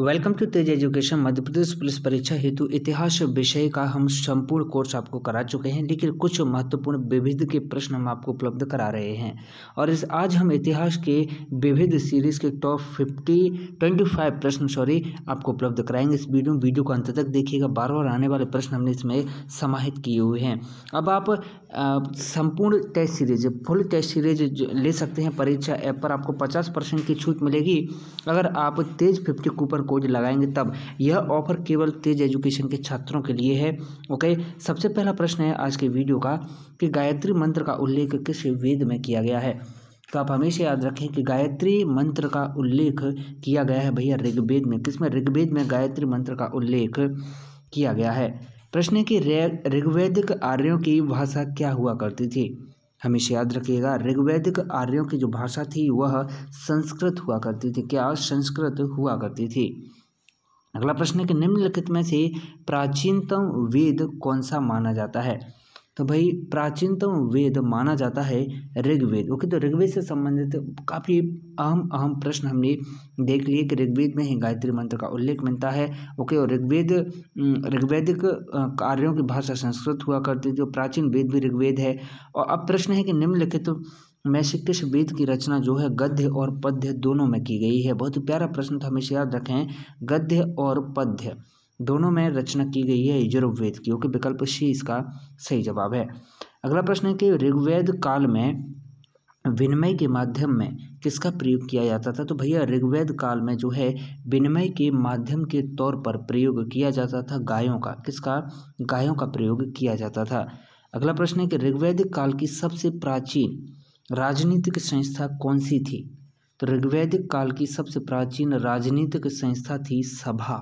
welcome to Tej education Madhya Pradesh police परीक्षा हेतु इतिहास विषय का हम संपूर्ण कोर्स आपको करा चुके हैं लेकिन कुछ महत्वपूर्ण विविध के प्रश्न हम आपको उपलब्ध करा रहे हैं और इस आज हम इतिहास के विविध सीरीज के टॉप फिफ्टी ट्वेंटी फाइव प्रश्न सॉरी आपको उपलब्ध कराएंगे इस वीडियो वीडियो को अंत तक देखिएगा बार बार आने वाले प्रश्न हमने इसमें समाहित किए हुए हैं अब आप संपूर्ण test series full test series ले सकते हैं परीक्षा ऐप पर आपको पचास परसेंट की छूट मिलेगी अगर आप Tej fifty coupon offer code लगाएंगे तब यह ऑफर केवल तेज एजुकेशन के छात्रों के लिए है ओके सबसे पहला प्रश्न है आज के वीडियो का कि गायत्री मंत्र का उल्लेख किस वेद में किया गया है तो आप हमेशा याद रखें कि गायत्री मंत्र का उल्लेख किया गया है भैया ऋग्वेद में किसमें ऋग्वेद में गायत्री मंत्र का उल्लेख किया गया है प्रश्न है कि ऋग्वेदिक आर्यों की भाषा क्या हुआ करती थी हमेशा याद रखिएगा ऋग्वैदिक आर्यों की जो भाषा थी वह संस्कृत हुआ करती थी क्या संस्कृत हुआ करती थी अगला प्रश्न है कि निम्नलिखित में से प्राचीनतम वेद कौन सा माना जाता है तो भाई प्राचीनतम वेद माना जाता है ऋग्वेद ओके तो ऋग्वेद से संबंधित काफ़ी अहम अहम प्रश्न हमने देख लिए कि ऋग्वेद में ही गायत्री मंत्र का उल्लेख मिलता है ओके और ऋग्वेद ऋग्वेदिक कार्यों की भाषा संस्कृत हुआ करती थी प्राचीन वेद भी ऋग्वेद है और अब प्रश्न है कि निम्नलिखित तो में शिक्ष वेद की रचना जो है गद्य और पद्य दोनों में की गई है बहुत ही प्यारा प्रश्न था हमेशा याद रखें गद्य और पद्य दोनों में रचना की गई है यजुर्वेद की ओके विकल्प सी इसका सही जवाब है अगला प्रश्न है कि ऋग्वेद काल में विनिमय के माध्यम में किसका प्रयोग किया जाता था तो भैया ऋग्वेद काल में जो है विनिमय के माध्यम के तौर पर प्रयोग किया जाता था गायों का किसका गायों का प्रयोग किया जाता था अगला प्रश्न है कि ऋग्वैदिक काल की सबसे प्राचीन राजनीतिक संस्था कौन सी थी तो ऋग्वैदिक काल की सबसे प्राचीन राजनीतिक संस्था थी सभा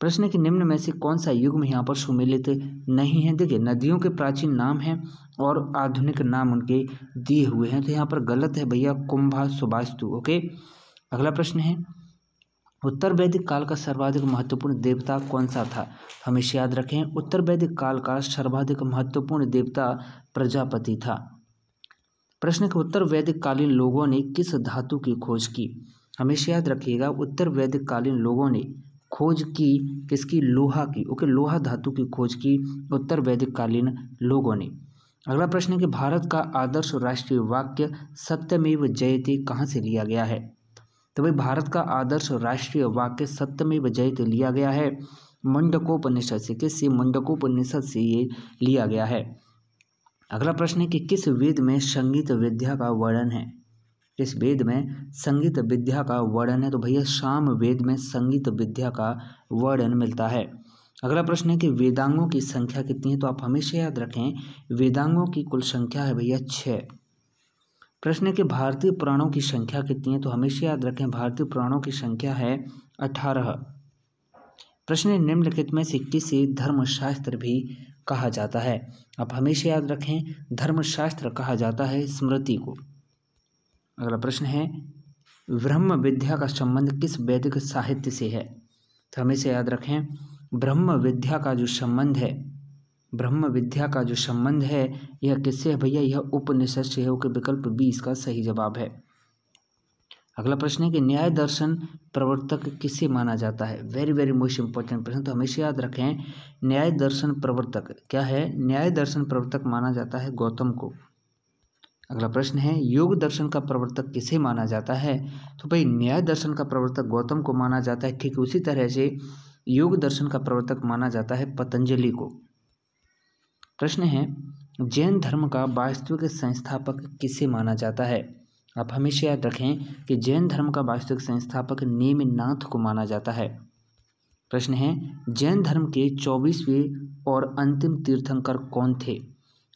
प्रश्न के निम्न में से कौन सा युग्म यहाँ पर सुमेलित नहीं है देखिए नदियों के प्राचीन नाम हैं और आधुनिक नाम उनके दिए हुए हैं तो यहाँ पर गलत है भैया कुंभा सुबास्तु ओके अगला प्रश्न है उत्तर वैदिक काल का सर्वाधिक महत्वपूर्ण देवता कौन सा था हमेशा याद रखें उत्तर वैदिक काल का सर्वाधिक महत्वपूर्ण देवता प्रजापति था प्रश्न के उत्तर वैदिक कालीन लोगों ने किस धातु की खोज की हमेशा याद रखिएगा उत्तर वैदिक कालीन लोगों ने खोज की किसकी लोहा की ओके लोहा धातु की खोज की उत्तर वैदिक कालीन लोगों ने अगला प्रश्न है कि भारत का आदर्श राष्ट्रीय वाक्य सत्यमेव जयते कहाँ से लिया गया है तो भाई भारत का आदर्श राष्ट्रीय वाक्य सत्यमेव जयते लिया गया है मुंडकोपनिषद से से मुंडकोपनिषद से ये लिया गया है अगला प्रश्न है कि किस वेद में संगीत विद्या का वर्णन है इस वेद में संगीत विद्या का वर्णन है तो भैया शाम वेद में संगीत विद्या का वर्णन मिलता है अगला प्रश्न है कि वेदांगों की संख्या कितनी है तो आप हमेशा याद रखें वेदांगों की कुल संख्या है भैया छः प्रश्न है कि भारतीय पुराणों की संख्या कितनी है तो हमेशा याद रखें भारतीय पुराणों की संख्या है अठारह प्रश्न निम्नलिखित में से किसे धर्मशास्त्र भी कहा जाता है आप हमेशा याद रखें धर्मशास्त्र कहा जाता है स्मृति को अगला प्रश्न है ब्रह्म विद्या का संबंध किस वैदिक साहित्य से है तो हमें से याद रखें ब्रह्म विद्या का जो संबंध है ब्रह्म विद्या का जो संबंध है यह किससे है भैया यह उपनिषद से है कि विकल्प बी इसका सही जवाब है अगला प्रश्न है कि न्याय दर्शन प्रवर्तक किसे माना जाता है वेरी वेरी मोस्ट इंपॉर्टेंट प्रश्न तो हमेशा याद रखें न्याय दर्शन प्रवर्तक क्या है न्याय दर्शन प्रवर्तक माना जाता है गौतम को अगला प्रश्न है योग दर्शन का प्रवर्तक किसे माना जाता है तो भाई न्याय दर्शन का प्रवर्तक गौतम को माना जाता है ठीक उसी तरह से योग दर्शन का प्रवर्तक माना जाता है पतंजलि को प्रश्न है जैन धर्म का वास्तविक संस्थापक किसे माना जाता है आप हमेशा याद रखें कि जैन धर्म का वास्तविक संस्थापक नेमनाथ को माना जाता है प्रश्न है जैन धर्म के चौबीसवें और अंतिम तीर्थंकर कौन थे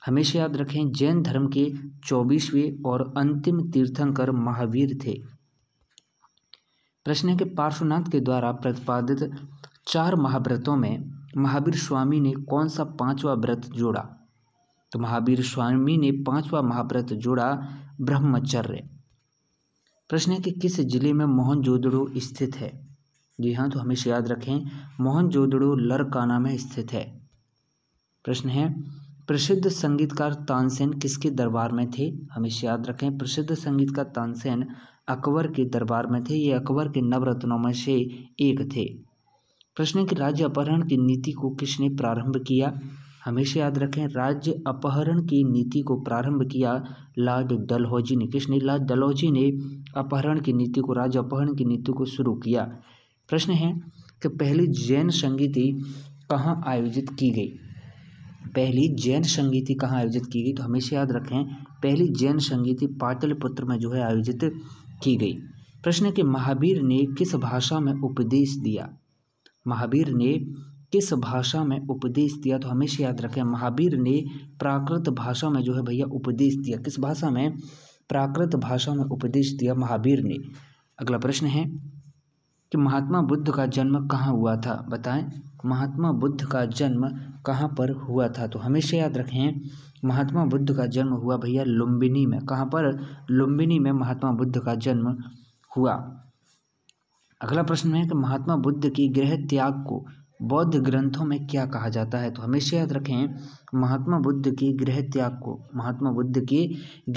हमेशा याद रखें जैन धर्म के चौबीसवें और अंतिम तीर्थंकर महावीर थे प्रश्न के पार्श्वनाथ के द्वारा प्रतिपादित चार महाव्रतों में महावीर स्वामी ने कौन सा पांचवा व्रत जोड़ा तो महावीर स्वामी ने पांचवा महाव्रत जोड़ा ब्रह्मचर्य प्रश्न है कि किस जिले में मोहनजोदड़ो स्थित है जी हाँ तो हमेशा याद रखें मोहनजोदड़ो लरकाना में स्थित है प्रश्न है प्रसिद्ध संगीतकार तानसेन किसके दरबार में थे हमेशा याद रखें प्रसिद्ध संगीतकार तानसेन अकबर के दरबार में थे ये अकबर के नवरत्नों में से एक थे प्रश्न कि राज्य अपहरण की नीति को किसने प्रारंभ किया हमेशा याद रखें राज्य अपहरण की नीति को प्रारंभ किया लॉर्ड डलहौजी ने किसने लॉर्ड डलहौजी ने अपहरण की नीति को राज्य अपहरण की नीति को शुरू किया प्रश्न है कि पहली जैन संगीति कहाँ आयोजित की गई पहली जैन संगीति कहाँ आयोजित की गई तो हमेशा याद रखें पहली जैन संगीति पाटलिपुत्र में जो है आयोजित की गई प्रश्न के महावीर ने किस भाषा में उपदेश दिया महावीर ने किस भाषा में उपदेश दिया तो हमेशा याद रखें महावीर ने प्राकृत भाषा में जो है भैया उपदेश दिया किस भाषा में प्राकृत भाषा में उपदेश दिया महावीर ने अगला प्रश्न है कि महात्मा बुद्ध का जन्म कहाँ हुआ था बताएं महात्मा बुद्ध का जन्म कहाँ पर हुआ था तो हमेशा याद रखें महात्मा बुद्ध का जन्म हुआ भैया लुम्बिनी में कहाँ पर लुम्बिनी में महात्मा बुद्ध का जन्म हुआ अगला प्रश्न है कि महात्मा बुद्ध की गृह त्याग को बौद्ध ग्रंथों में क्या कहा जाता है तो हमेशा याद रखें महात्मा बुद्ध की गृह त्याग को महात्मा बुद्ध के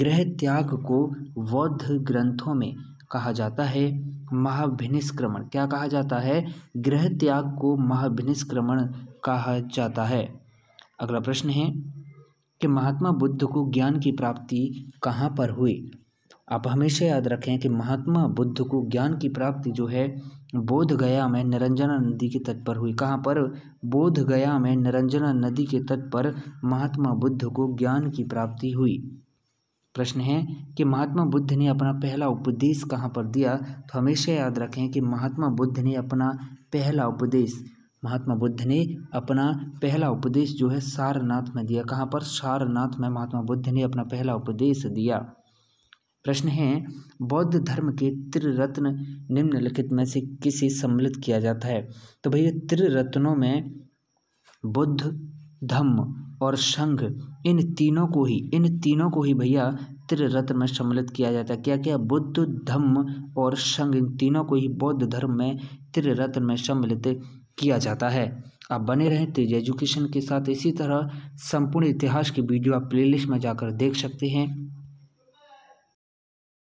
गृह त्याग को बौद्ध ग्रंथों में कहा जाता है महाभिनिष्क्रमण क्या कहा जाता है गृह त्याग को महाभिनिष्क्रमण कहा जाता है अगला प्रश्न है कि महात्मा बुद्ध को ज्ञान की प्राप्ति कहाँ पर हुई आप हमेशा याद रखें कि महात्मा बुद्ध को ज्ञान की प्राप्ति जो है बोध गया में निरंजना नदी के तट पर हुई कहाँ पर बोध गया में निरंजना नदी के तट पर महात्मा बुद्ध को ज्ञान की प्राप्ति हुई प्रश्न है कि महात्मा बुद्ध ने अपना पहला उपदेश कहाँ पर दिया तो हमेशा याद रखें कि महात्मा बुद्ध ने अपना पहला उपदेश महात्मा बुद्ध ने अपना पहला उपदेश जो है सारनाथ में दिया कहाँ पर सारनाथ में महात्मा बुद्ध ने अपना पहला उपदेश दिया प्रश्न है बौद्ध धर्म के त्रिरत्न निम्नलिखित में से किसे सम्मिलित किया जाता है तो भैया त्रिरत्नों में बुद्ध धम्म और संघ इन तीनों को ही इन तीनों को ही भैया त्रिरत्न में सम्मिलित किया जाता है क्या क्या बुद्ध धम्म और संघ इन तीनों को ही बौद्ध धर्म में त्रिरत्न में सम्मिलित किया जाता है आप बने रहें तेज एजुकेशन के साथ इसी तरह संपूर्ण इतिहास की वीडियो आप प्लेलिस्ट में जाकर देख सकते हैं